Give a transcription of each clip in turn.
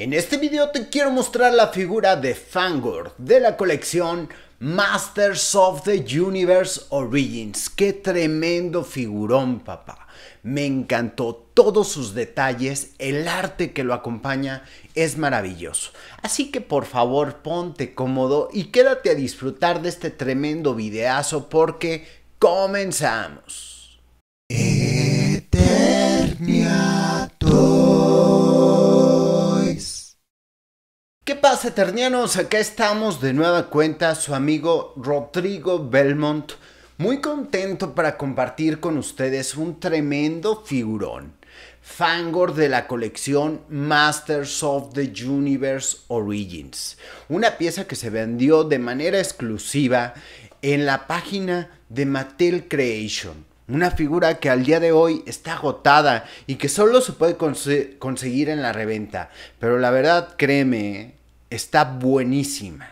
En este video te quiero mostrar la figura de Fangor de la colección Masters of the Universe Origins. ¡Qué tremendo figurón, papá! Me encantó todos sus detalles, el arte que lo acompaña es maravilloso. Así que por favor ponte cómodo y quédate a disfrutar de este tremendo videazo porque comenzamos. Eh, Eternianos, Acá estamos de nueva cuenta, su amigo Rodrigo Belmont, muy contento para compartir con ustedes un tremendo figurón, Fangor de la colección Masters of the Universe Origins, una pieza que se vendió de manera exclusiva en la página de Mattel Creation. Una figura que al día de hoy está agotada y que solo se puede conseguir en la reventa. Pero la verdad, créeme, eh, está buenísima.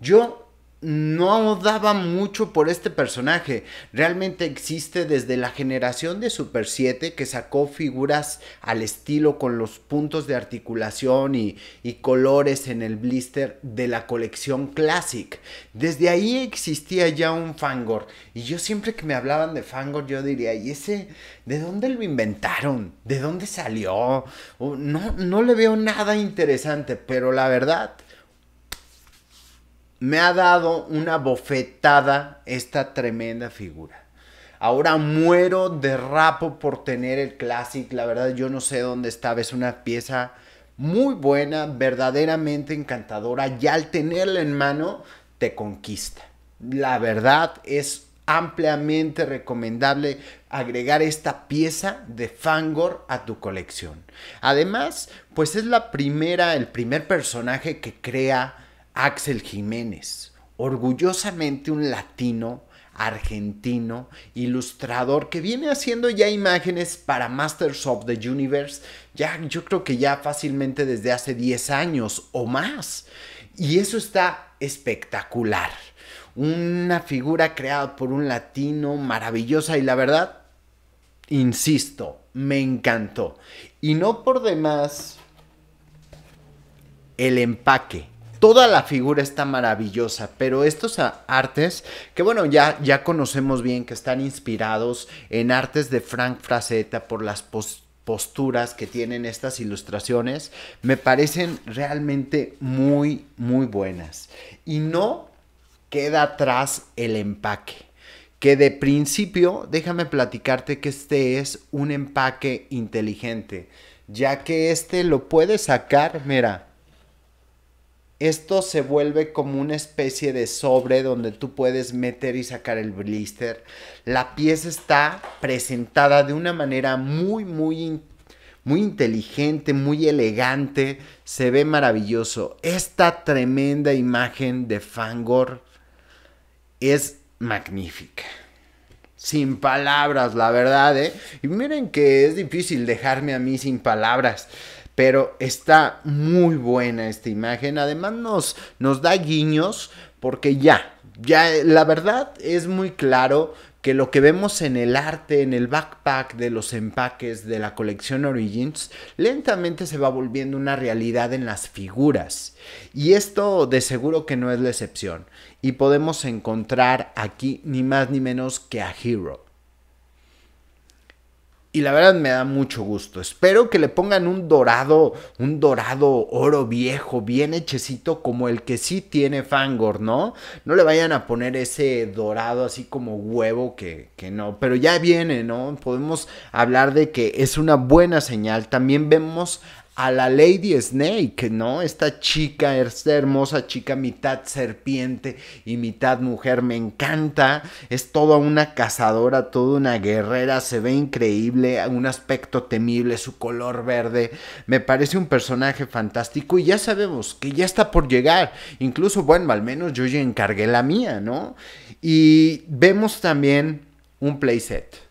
Yo no daba mucho por este personaje. Realmente existe desde la generación de Super 7 que sacó figuras al estilo con los puntos de articulación y, colores en el blister de la colección Classic. Desde ahí existía ya un Fangor. Y yo siempre que me hablaban de Fangor yo diría, ¿y ese de dónde lo inventaron? ¿De dónde salió? No, no le veo nada interesante, pero la verdad me ha dado una bofetada esta tremenda figura. Ahora muero de rapo por tener el Classic. La verdad, yo no sé dónde estaba. Es una pieza muy buena, verdaderamente encantadora. Y al tenerla en mano, te conquista. La verdad, es ampliamente recomendable agregar esta pieza de Fangor a tu colección. Además, pues es la primera, el primer personaje que crea Axel Jiménez, orgullosamente un latino argentino, ilustrador, que viene haciendo ya imágenes para Masters of the Universe, ya yo creo que ya fácilmente desde hace 10 años o más. Y eso está espectacular. Una figura creada por un latino maravillosa y la verdad, insisto, me encantó. Y no por demás, el empaque toda la figura está maravillosa, pero estos artes, que bueno, ya, ya conocemos bien que están inspirados en artes de Frank Fraceta por las posturas posturas que tienen estas ilustraciones me parecen realmente muy muy buenas y no queda atrás el empaque que de principio déjame platicarte que este es un empaque inteligente ya que este lo puedes sacar mira esto se vuelve como una especie de sobre donde tú puedes meter y sacar el blister. La pieza está presentada de una manera muy, muy, muy inteligente, muy elegante. Se ve maravilloso. Esta tremenda imagen de Fangor es magnífica. Sin palabras, la verdad, ¿eh? Y miren que es difícil dejarme a mí sin palabras pero está muy buena esta imagen. Además nos, nos da guiños porque ya, ya la verdad es muy claro que lo que vemos en el arte, en el backpack de los empaques de la colección Origins, lentamente se va volviendo una realidad en las figuras. Y esto de seguro que no es la excepción. Y podemos encontrar aquí ni más ni menos que a Hero. Y la verdad me da mucho gusto. Espero que le pongan un dorado, un dorado oro viejo, bien hechecito, como el que sí tiene Fangor, ¿no? No le vayan a poner ese dorado así como huevo que, que no. Pero ya viene, ¿no? Podemos hablar de que es una buena señal. También vemos a la Lady Snake, ¿no? Esta chica, esta hermosa chica, mitad serpiente y mitad mujer, me encanta. Es toda una cazadora, toda una guerrera, se ve increíble, un aspecto temible, su color verde. Me parece un personaje fantástico y ya sabemos que ya está por llegar. Incluso, bueno, al menos yo ya encargué la mía, ¿no? Y vemos también un playset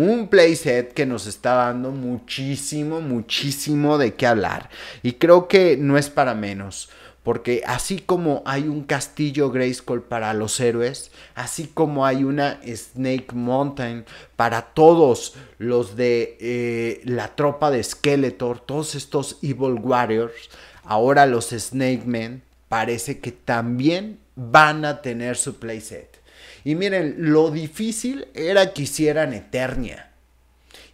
un playset que nos está dando muchísimo, muchísimo de qué hablar. Y creo que no es para menos. Porque así como hay un castillo Grayskull para los héroes, así como hay una Snake Mountain para todos los de eh, la tropa de Skeletor, todos estos Evil Warriors, ahora los Snake Men, parece que también van a tener su playset. Y miren, lo difícil era que hicieran Eternia.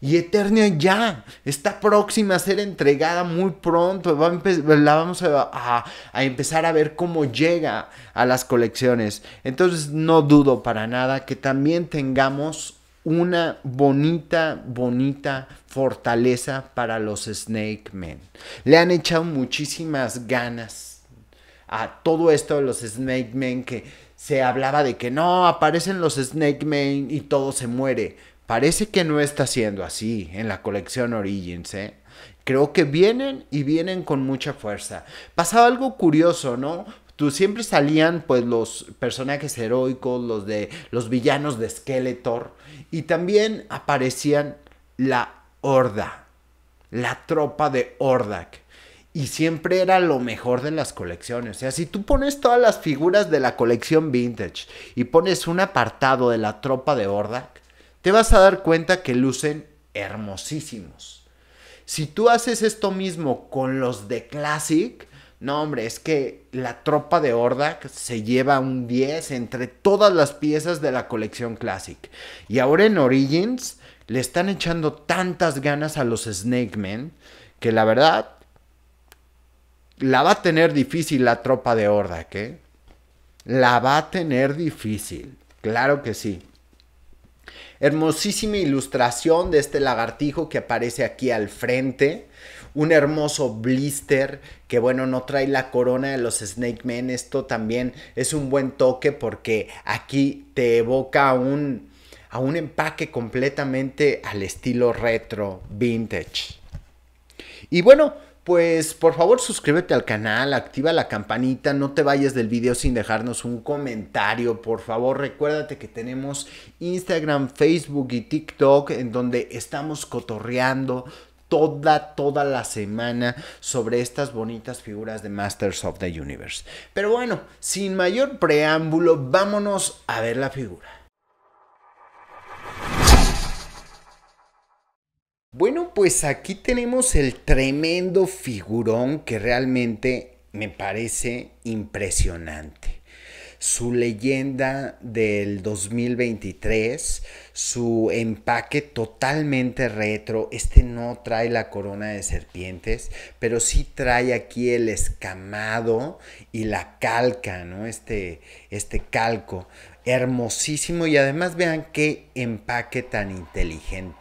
Y Eternia ya está próxima a ser entregada muy pronto. la vamos a, a, empezar a ver cómo llega a las colecciones. Entonces no dudo para nada que también tengamos una bonita, bonita fortaleza para los Snake Men. Le han echado muchísimas ganas a todo esto de los Snake Men que se hablaba de que no, aparecen los Snake Man y todo se muere. Parece que no está siendo así en la colección Origins, ¿eh? Creo que vienen y vienen con mucha fuerza. Pasaba algo curioso, ¿no? Tú siempre salían pues los personajes heroicos, los de los villanos de Skeletor y también aparecían la horda, la tropa de Hordak y siempre era lo mejor de las colecciones. O sea, si tú pones todas las figuras de la colección vintage y pones un apartado de la tropa de Ordak, te vas a dar cuenta que lucen hermosísimos. Si tú haces esto mismo con los de Classic, no hombre, es que la tropa de Ordak se lleva un 10 entre todas las piezas de la colección Classic. Y ahora en Origins le están echando tantas ganas a los Snake Men que la verdad la va a tener difícil la tropa de horda, ¿qué? ¿eh? La va a tener difícil, claro que sí. Hermosísima ilustración de este lagartijo que aparece aquí al frente. Un hermoso blister que bueno, no trae la corona de los Snake Men. Esto también es un buen toque porque aquí te evoca un, a un empaque completamente al estilo retro, vintage. Y bueno, pues por favor suscríbete al canal, activa la campanita, no te vayas del video sin dejarnos un comentario, por favor recuérdate que tenemos Instagram, Facebook y TikTok en donde estamos cotorreando toda, toda la semana sobre estas bonitas figuras de Masters of the Universe. Pero bueno, sin mayor preámbulo, vámonos a ver la figura. Bueno, pues aquí tenemos el tremendo figurón que realmente me parece impresionante. Su leyenda del 2023, su empaque totalmente retro. Este no trae la corona de serpientes, pero sí trae aquí el escamado y la calca, ¿no? Este, este calco. Hermosísimo y además vean qué empaque tan inteligente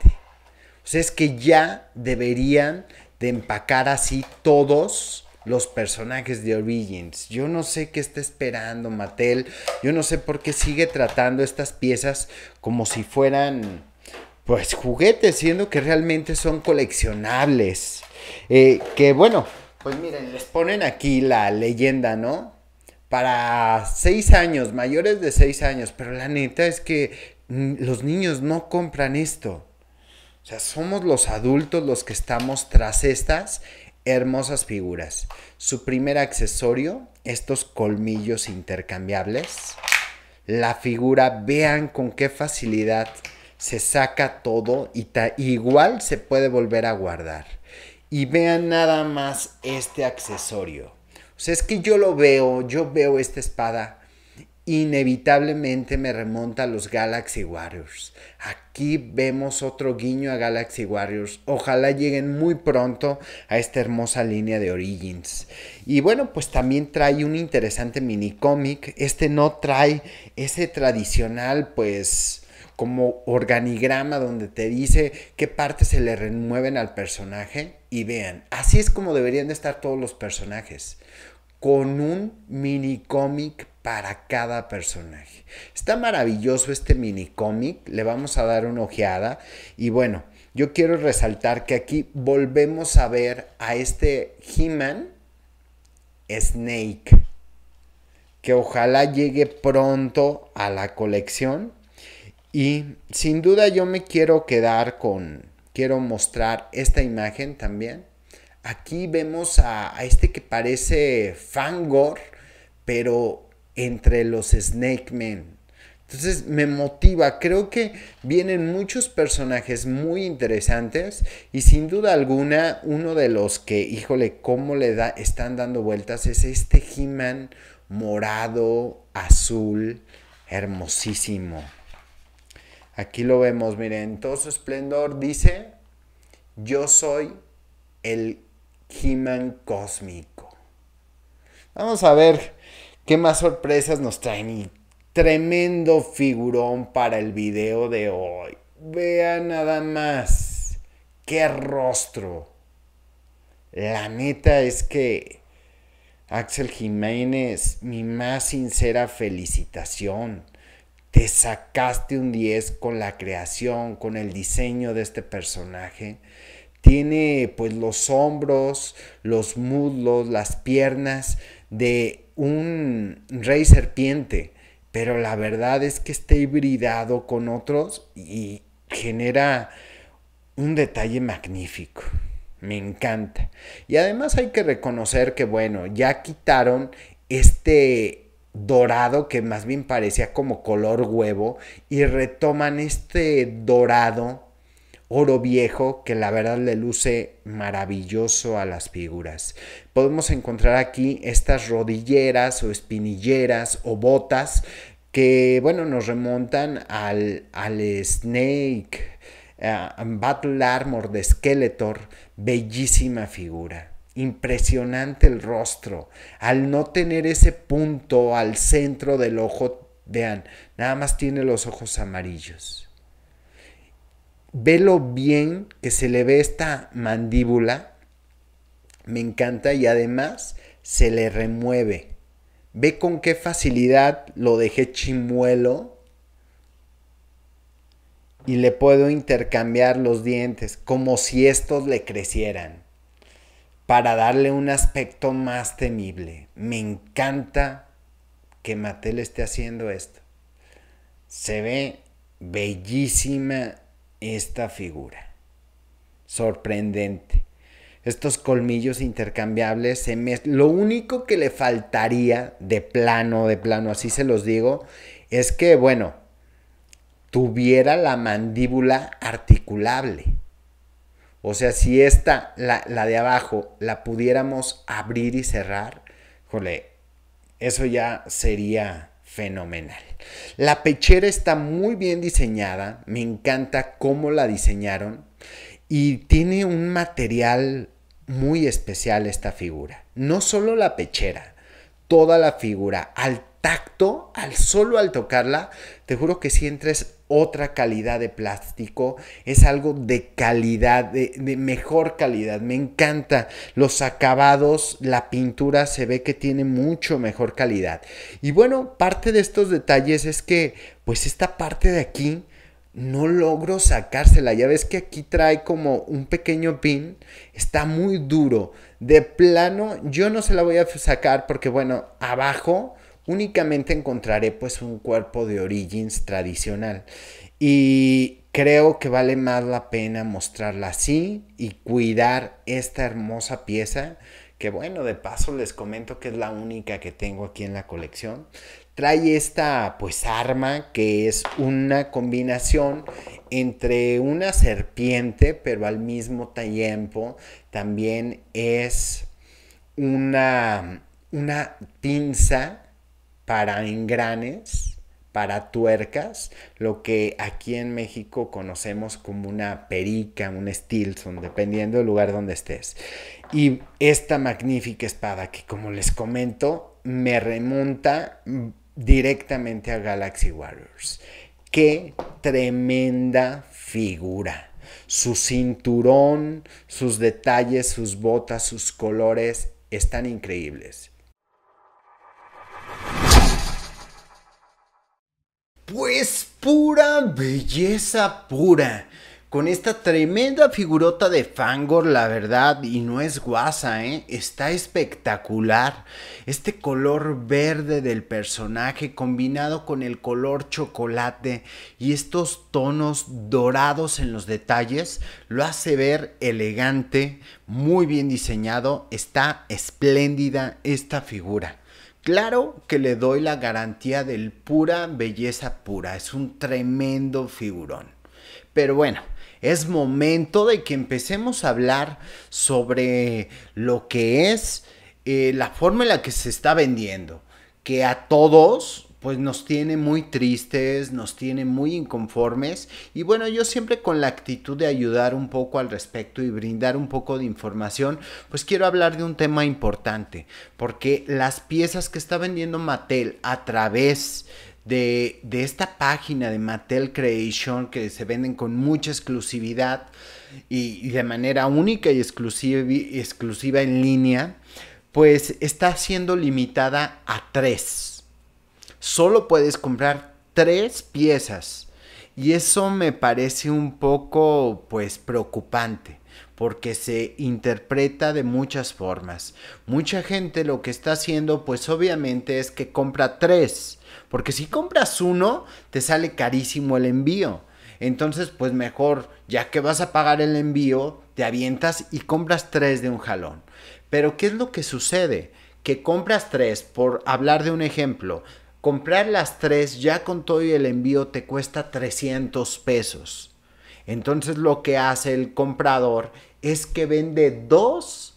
o pues sea, es que ya deberían de empacar así todos los personajes de Origins. Yo no sé qué está esperando Mattel. Yo no sé por qué sigue tratando estas piezas como si fueran, pues, juguetes, siendo que realmente son coleccionables. Eh, que bueno, pues miren, les ponen aquí la leyenda, ¿no? Para seis años, mayores de seis años, pero la neta es que mm, los niños no compran esto. O sea, somos los adultos los que estamos tras estas hermosas figuras. Su primer accesorio, estos colmillos intercambiables. La figura, vean con qué facilidad se saca todo y igual se puede volver a guardar. Y vean nada más este accesorio. O sea, es que yo lo veo, yo veo esta espada inevitablemente me remonta a los Galaxy Warriors. Aquí vemos otro guiño a Galaxy Warriors. Ojalá lleguen muy pronto a esta hermosa línea de Origins. Y bueno, pues también trae un interesante mini cómic. Este no trae ese tradicional, pues como organigrama donde te dice qué partes se le remueven al personaje y vean, así es como deberían de estar todos los personajes, con un mini cómic para cada personaje. Está maravilloso este mini cómic, le vamos a dar una ojeada y bueno, yo quiero resaltar que aquí volvemos a ver a este He-Man Snake, que ojalá llegue pronto a la colección y sin duda yo me quiero quedar con, quiero mostrar esta imagen también. Aquí vemos a, a este que parece Fangor, pero entre los Snake Men. Entonces me motiva, creo que vienen muchos personajes muy interesantes y sin duda alguna uno de los que, híjole, cómo le da, están dando vueltas es este He-Man morado, azul, hermosísimo. Aquí lo vemos, miren, todo su esplendor dice, yo soy el He-Man cósmico. Vamos a ver ¿Qué más sorpresas nos traen? Y tremendo figurón para el video de hoy. Vea nada más. Qué rostro. La neta es que Axel Jiménez, mi más sincera felicitación. Te sacaste un 10 con la creación, con el diseño de este personaje. Tiene pues los hombros, los muslos, las piernas de un rey serpiente, pero la verdad es que está hibridado con otros y genera un detalle magnífico. Me encanta. Y además hay que reconocer que, bueno, ya quitaron este dorado que más bien parecía como color huevo y retoman este dorado oro viejo que la verdad le luce maravilloso a las figuras. Podemos encontrar aquí estas rodilleras o espinilleras o botas que, bueno, nos remontan al, al Snake, eh, Battle Armor de Skeletor, bellísima figura impresionante el rostro. Al no tener ese punto al centro del ojo, vean, nada más tiene los ojos amarillos ve lo bien que se le ve esta mandíbula. Me encanta y además se le remueve. Ve con qué facilidad lo dejé chimuelo y le puedo intercambiar los dientes como si estos le crecieran para darle un aspecto más temible. Me encanta que Mattel esté haciendo esto. Se ve bellísima esta figura. Sorprendente. Estos colmillos intercambiables Lo único que le faltaría de plano, de plano, así se los digo, es que, bueno, tuviera la mandíbula articulable. O sea, si esta, la, la, de abajo, la pudiéramos abrir y cerrar, jole, eso ya sería fenomenal. La pechera está muy bien diseñada, me encanta cómo la diseñaron y tiene un material muy especial esta figura. No solo la pechera, toda la figura, al tacto, al solo al tocarla, te juro que sientes otra calidad de plástico, es algo de calidad, de, mejor calidad. Me encanta los acabados, la pintura se ve que tiene mucho mejor calidad. Y bueno, parte de estos detalles es que pues esta parte de aquí no logro sacársela. Ya ves que aquí trae como un pequeño pin. Está muy duro. De plano, yo no se la voy a sacar porque, bueno, abajo únicamente encontraré pues un cuerpo de Origins tradicional. Y creo que vale más la pena mostrarla así y cuidar esta hermosa pieza que bueno, de paso les comento que es la única que tengo aquí en la colección. Trae esta pues arma que es una combinación entre una serpiente, pero al mismo tiempo también es una, una pinza para engranes, para tuercas, lo que aquí en México conocemos como una perica, un Stilson, dependiendo del lugar donde estés. Y esta magnífica espada que, como les comento, me remonta directamente a Galaxy Warriors. Qué tremenda figura. Su cinturón, sus detalles, sus botas, sus colores están increíbles. Pues pura belleza pura. Con esta tremenda figurota de Fangor, la verdad, y no es guasa, ¿eh? está espectacular. Este color verde del personaje combinado con el color chocolate y estos tonos dorados en los detalles lo hace ver elegante, muy bien diseñado. Está espléndida esta figura. Claro que le doy la garantía del pura belleza pura, es un tremendo figurón. Pero bueno, es momento de que empecemos a hablar sobre lo que es eh, la forma en la que se está vendiendo, que a todos pues nos tiene muy tristes, nos tiene muy inconformes y bueno, yo siempre con la actitud de ayudar un poco al respecto y brindar un poco de información, pues quiero hablar de un tema importante, porque las piezas que está vendiendo Mattel a través de, esta página de Mattel Creation que se venden con mucha exclusividad y, de manera única y exclusiva, y exclusiva en línea, pues está siendo limitada a tres solo puedes comprar tres piezas. Y eso me parece un poco, pues, preocupante, porque se interpreta de muchas formas. Mucha gente lo que está haciendo, pues, obviamente es que compra tres, porque si compras uno, te sale carísimo el envío. Entonces, pues mejor, ya que vas a pagar el envío, te avientas y compras tres de un jalón. Pero, ¿qué es lo que sucede? Que compras tres, por hablar de un ejemplo, Comprar las tres ya con todo y el envío te cuesta 300 pesos. Entonces lo que hace el comprador es que vende dos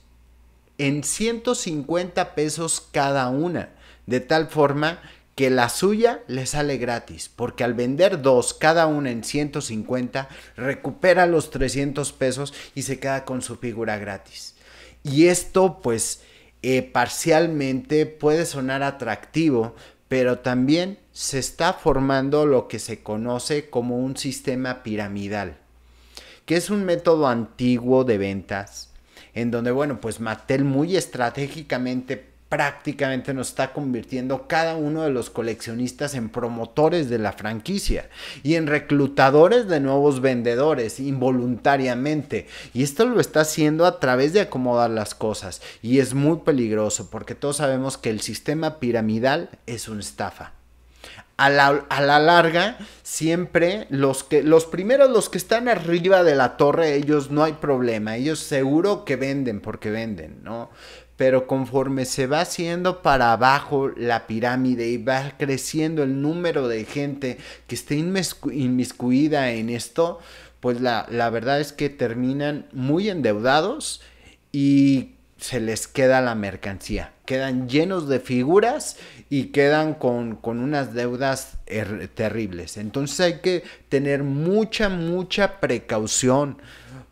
en 150 pesos cada una. De tal forma que la suya le sale gratis, porque al vender dos, cada una en 150, recupera los 300 pesos y se queda con su figura gratis. Y esto pues eh, parcialmente puede sonar atractivo, pero también se está formando lo que se conoce como un sistema piramidal, que es un método antiguo de ventas, en donde, bueno, pues Mattel muy estratégicamente prácticamente nos está convirtiendo cada uno de los coleccionistas en promotores de la franquicia y en reclutadores de nuevos vendedores involuntariamente. Y esto lo está haciendo a través de acomodar las cosas y es muy peligroso porque todos sabemos que el sistema piramidal es una estafa. A la, larga, siempre los que los primeros, los que están arriba de la torre, ellos no hay problema. Ellos seguro que venden porque venden, ¿no? pero conforme se va haciendo para abajo la pirámide y va creciendo el número de gente que esté inmiscuida en esto, pues la, verdad es que terminan muy endeudados y se les queda la mercancía. Quedan llenos de figuras y quedan con, con unas deudas er-, terribles. Entonces hay que tener mucha, mucha precaución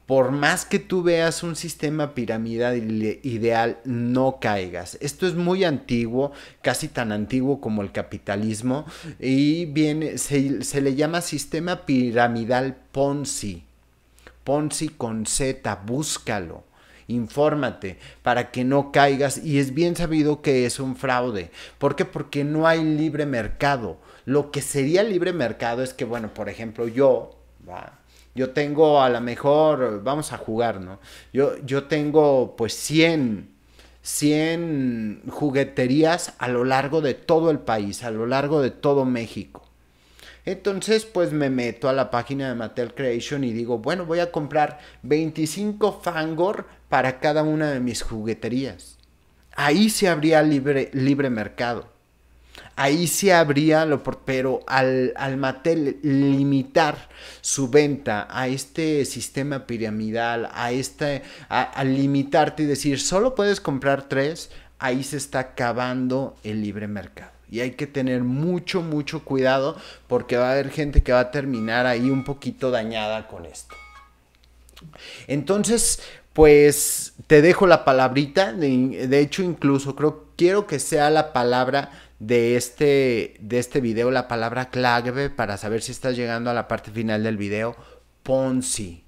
por más que tú veas un sistema piramidal ideal, no caigas. Esto es muy antiguo, casi tan antiguo como el capitalismo, y bien, se, le llama sistema piramidal Ponzi. Ponzi con Z, búscalo infórmate para que no caigas y es bien sabido que es un fraude. ¿Por qué? Porque no hay libre mercado. Lo que sería libre mercado es que, bueno, por ejemplo, yo, yo tengo a lo mejor, vamos a jugar, ¿no? Yo, yo tengo pues 100, 100 jugueterías a lo largo de todo el país, a lo largo de todo México. Entonces, pues me meto a la página de Mattel Creation y digo, bueno, voy a comprar 25 Fangor para cada una de mis jugueterías. Ahí se habría libre, libre mercado ahí se abría, lo pero al, al limitar su venta a este sistema piramidal, este, a al limitarte y decir, solo puedes comprar tres, ahí se está acabando el libre mercado. Y hay que tener mucho, mucho cuidado porque va a haber gente que va a terminar ahí un poquito dañada con esto. Entonces, pues te dejo la palabrita. De, hecho, incluso creo quiero que sea la palabra de este, de este video la palabra clave para saber si estás llegando a la parte final del video, Ponzi.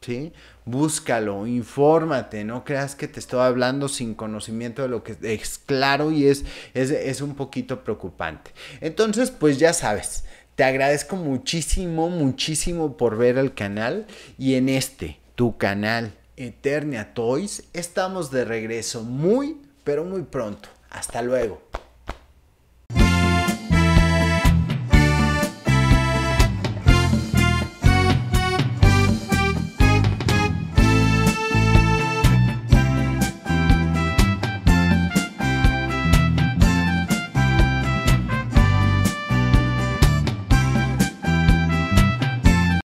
¿Sí? Búscalo, infórmate, no creas que te estoy hablando sin conocimiento de lo que es claro y es, es, es un poquito preocupante. Entonces, pues ya sabes, te agradezco muchísimo, muchísimo por ver el canal y en este, tu canal Eternia Toys, estamos de regreso muy, pero muy pronto. Hasta luego.